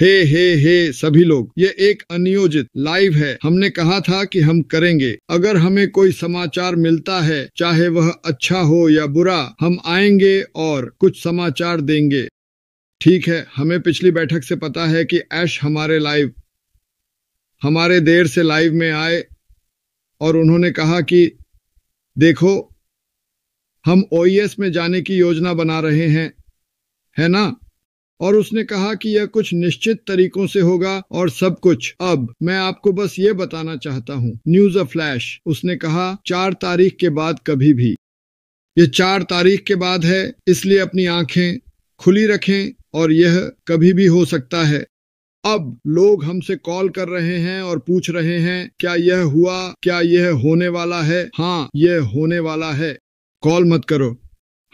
हे हे हे सभी लोग ये एक अनियोजित लाइव है हमने कहा था कि हम करेंगे अगर हमें कोई समाचार मिलता है चाहे वह अच्छा हो या बुरा हम आएंगे और कुछ समाचार देंगे ठीक है हमें पिछली बैठक से पता है कि ऐश हमारे लाइव हमारे देर से लाइव में आए और उन्होंने कहा कि देखो हम ओ e में जाने की योजना बना रहे हैं है ना और उसने कहा कि यह कुछ निश्चित तरीकों से होगा और सब कुछ अब मैं आपको बस ये बताना चाहता हूँ न्यूज अ फ्लैश उसने कहा चार तारीख के बाद कभी भी ये चार तारीख के बाद है इसलिए अपनी आंखें खुली रखें और यह कभी भी हो सकता है अब लोग हमसे कॉल कर रहे हैं और पूछ रहे हैं क्या यह हुआ क्या यह होने वाला है हाँ यह होने वाला है कॉल मत करो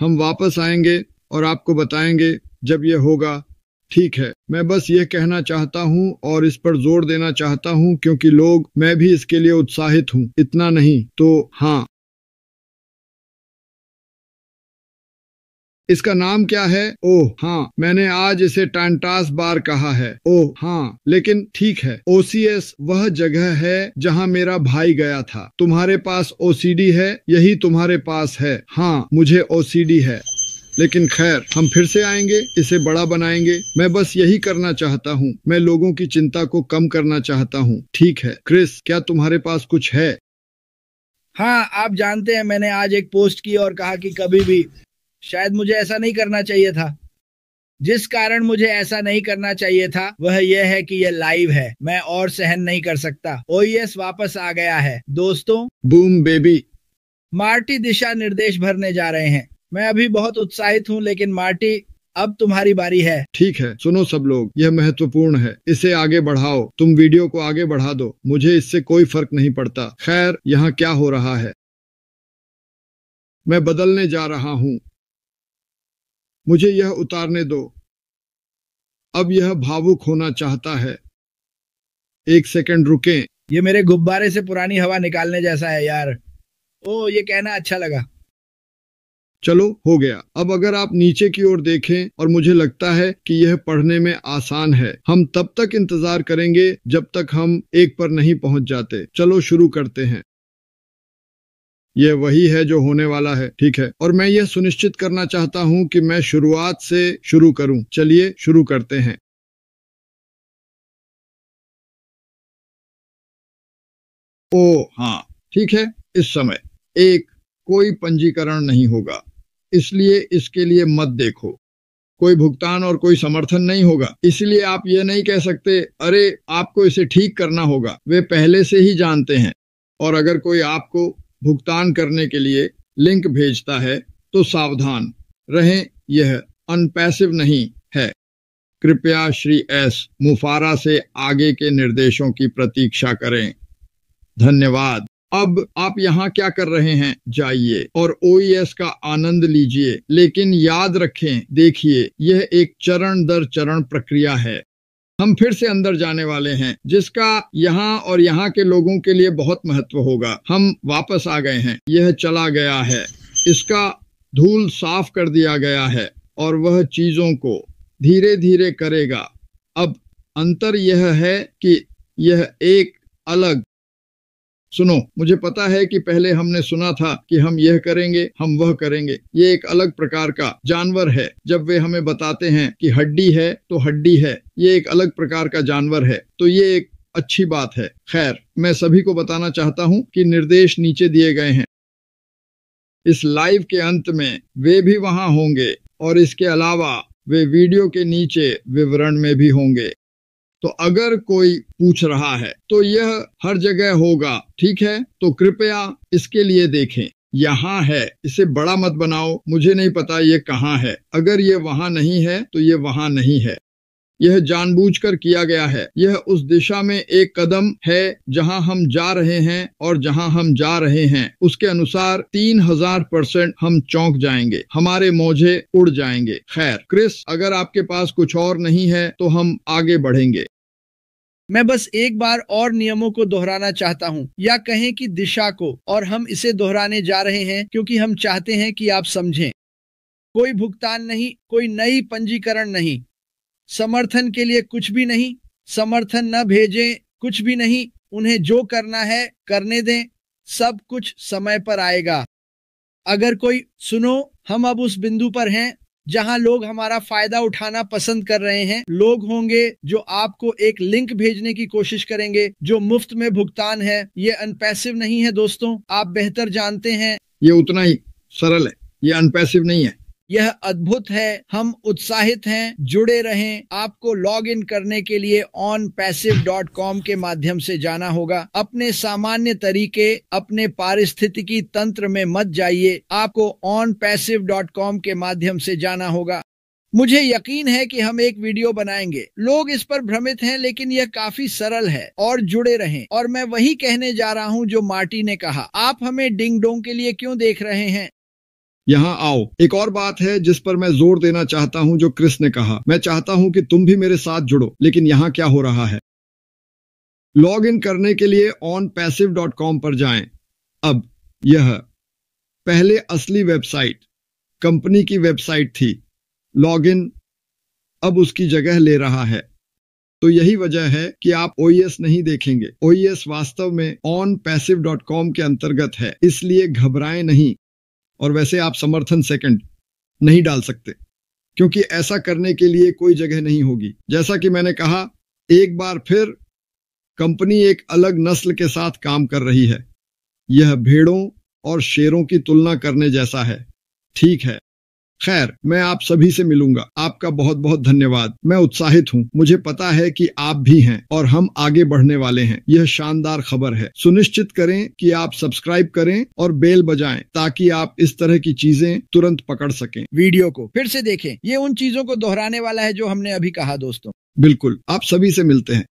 हम वापस आएंगे और आपको बताएंगे जब यह होगा ठीक है मैं बस यह कहना चाहता हूँ और इस पर जोर देना चाहता हूँ क्योंकि लोग मैं भी इसके लिए उत्साहित हूँ इतना नहीं तो हाँ इसका नाम क्या है ओह हाँ मैंने आज इसे टांटास बार कहा है ओह हाँ लेकिन ठीक है ओसीएस वह जगह है जहाँ मेरा भाई गया था तुम्हारे पास ओसीडी है यही तुम्हारे पास है हाँ मुझे ओसीडी है लेकिन खैर हम फिर से आएंगे इसे बड़ा बनाएंगे मैं बस यही करना चाहता हूँ मैं लोगों की चिंता को कम करना चाहता हूँ ठीक है क्रिस क्या तुम्हारे पास कुछ है हाँ आप जानते हैं मैंने आज एक पोस्ट की और कहा कि कभी भी शायद मुझे ऐसा नहीं करना चाहिए था जिस कारण मुझे ऐसा नहीं करना चाहिए था वह यह है कि यह लाइव है मैं और सहन नहीं कर सकता ओएस वापस आ गया है दोस्तों बूम बेबी मार्टी दिशा निर्देश भरने जा रहे हैं मैं अभी बहुत उत्साहित हूँ लेकिन मार्टी अब तुम्हारी बारी है ठीक है सुनो सब लोग यह महत्वपूर्ण है इसे आगे बढ़ाओ तुम वीडियो को आगे बढ़ा दो मुझे इससे कोई फर्क नहीं पड़ता खैर यहाँ क्या हो रहा है मैं बदलने जा रहा हूं मुझे यह उतारने दो अब यह भावुक होना चाहता है एक सेकंड रुकें। ये मेरे गुब्बारे से पुरानी हवा निकालने जैसा है यार ओ ये कहना अच्छा लगा चलो हो गया अब अगर आप नीचे की ओर देखें और मुझे लगता है कि यह पढ़ने में आसान है हम तब तक इंतजार करेंगे जब तक हम एक पर नहीं पहुंच जाते चलो शुरू करते हैं यह वही है जो होने वाला है ठीक है और मैं यह सुनिश्चित करना चाहता हूं कि मैं शुरुआत से शुरू करूं चलिए शुरू करते हैं ओ हाँ ठीक है इस समय एक कोई पंजीकरण नहीं होगा इसलिए इसके लिए मत देखो कोई भुगतान और कोई समर्थन नहीं होगा इसलिए आप ये नहीं कह सकते अरे आपको इसे ठीक करना होगा वे पहले से ही जानते हैं और अगर कोई आपको भुगतान करने के लिए लिंक भेजता है तो सावधान रहें यह अनपैसिव नहीं है कृपया श्री एस मुफारा से आगे के निर्देशों की प्रतीक्षा करें धन्यवाद अब आप यहाँ क्या कर रहे हैं जाइए और ओ e का आनंद लीजिए लेकिन याद रखें देखिए यह एक चरण दर चरण प्रक्रिया है हम फिर से अंदर जाने वाले हैं जिसका यहाँ और यहाँ के लोगों के लिए बहुत महत्व होगा हम वापस आ गए हैं यह चला गया है इसका धूल साफ कर दिया गया है और वह चीजों को धीरे धीरे करेगा अब अंतर यह है कि यह एक अलग सुनो मुझे पता है कि पहले हमने सुना था कि हम यह करेंगे हम वह करेंगे ये एक अलग प्रकार का जानवर है जब वे हमें बताते हैं कि हड्डी है तो हड्डी है ये एक अलग प्रकार का जानवर है तो ये एक अच्छी बात है खैर मैं सभी को बताना चाहता हूँ कि निर्देश नीचे दिए गए हैं इस लाइव के अंत में वे भी वहां होंगे और इसके अलावा वे वीडियो के नीचे विवरण में भी होंगे तो अगर कोई पूछ रहा है तो यह हर जगह होगा ठीक है तो कृपया इसके लिए देखें यहाँ है इसे बड़ा मत बनाओ मुझे नहीं पता ये कहाँ है अगर ये वहां नहीं है तो ये वहां नहीं है यह जानबूझकर किया गया है यह उस दिशा में एक कदम है जहां हम जा रहे हैं और जहां हम जा रहे हैं उसके अनुसार तीन हजार परसेंट हम चौंक जाएंगे हमारे मोजे उड़ जाएंगे खैर क्रिस अगर आपके पास कुछ और नहीं है तो हम आगे बढ़ेंगे मैं बस एक बार और नियमों को दोहराना चाहता हूं या कहें कि दिशा को और हम इसे दोहराने जा रहे हैं क्योंकि हम चाहते हैं कि आप समझें कोई भुगतान नहीं कोई नई पंजीकरण नहीं समर्थन के लिए कुछ भी नहीं समर्थन न भेजें कुछ भी नहीं उन्हें जो करना है करने दें सब कुछ समय पर आएगा अगर कोई सुनो हम अब उस बिंदु पर हैं जहां लोग हमारा फायदा उठाना पसंद कर रहे हैं लोग होंगे जो आपको एक लिंक भेजने की कोशिश करेंगे जो मुफ्त में भुगतान है ये अनपैसिव नहीं है दोस्तों आप बेहतर जानते हैं ये उतना ही सरल है ये अनपैसिव नहीं है यह अद्भुत है हम उत्साहित हैं जुड़े रहें आपको लॉग इन करने के लिए ऑन पैसिव डॉट कॉम के माध्यम से जाना होगा अपने सामान्य तरीके अपने पारिस्थितिकी तंत्र में मत जाइए आपको ऑन पैसिव डॉट कॉम के माध्यम से जाना होगा मुझे यकीन है कि हम एक वीडियो बनाएंगे लोग इस पर भ्रमित हैं लेकिन यह काफी सरल है और जुड़े रहें और मैं वही कहने जा रहा हूं जो मार्टी ने कहा आप हमें डिंग डोंग के लिए क्यों देख रहे हैं यहाँ आओ एक और बात है जिस पर मैं जोर देना चाहता हूँ जो क्रिस ने कहा मैं चाहता हूँ कि तुम भी मेरे साथ जुड़ो लेकिन यहाँ क्या हो रहा है लॉग इन करने के लिए ऑन पैसिव डॉट कॉम पर जाए अब यह पहले असली वेबसाइट कंपनी की वेबसाइट थी लॉग इन अब उसकी जगह ले रहा है तो यही वजह है कि आप ओईएस e नहीं देखेंगे ओईएस e वास्तव में ऑन पैसिव डॉट कॉम के अंतर्गत है इसलिए घबराएं नहीं और वैसे आप समर्थन सेकंड नहीं डाल सकते क्योंकि ऐसा करने के लिए कोई जगह नहीं होगी जैसा कि मैंने कहा एक बार फिर कंपनी एक अलग नस्ल के साथ काम कर रही है यह भेड़ों और शेरों की तुलना करने जैसा है ठीक है खैर मैं आप सभी से मिलूंगा आपका बहुत बहुत धन्यवाद मैं उत्साहित हूँ मुझे पता है कि आप भी हैं और हम आगे बढ़ने वाले हैं यह शानदार खबर है सुनिश्चित करें कि आप सब्सक्राइब करें और बेल बजाएं ताकि आप इस तरह की चीजें तुरंत पकड़ सकें वीडियो को फिर से देखें ये उन चीजों को दोहराने वाला है जो हमने अभी कहा दोस्तों बिल्कुल आप सभी से मिलते हैं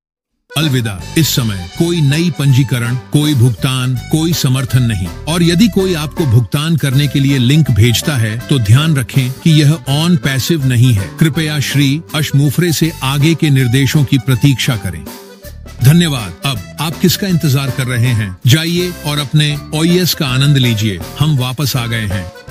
अलविदा इस समय कोई नई पंजीकरण कोई भुगतान कोई समर्थन नहीं और यदि कोई आपको भुगतान करने के लिए लिंक भेजता है तो ध्यान रखें कि यह ऑन पैसिव नहीं है कृपया श्री अशमुफरे से आगे के निर्देशों की प्रतीक्षा करें धन्यवाद अब आप किसका इंतजार कर रहे हैं जाइए और अपने ओएस e का आनंद लीजिए हम वापस आ गए हैं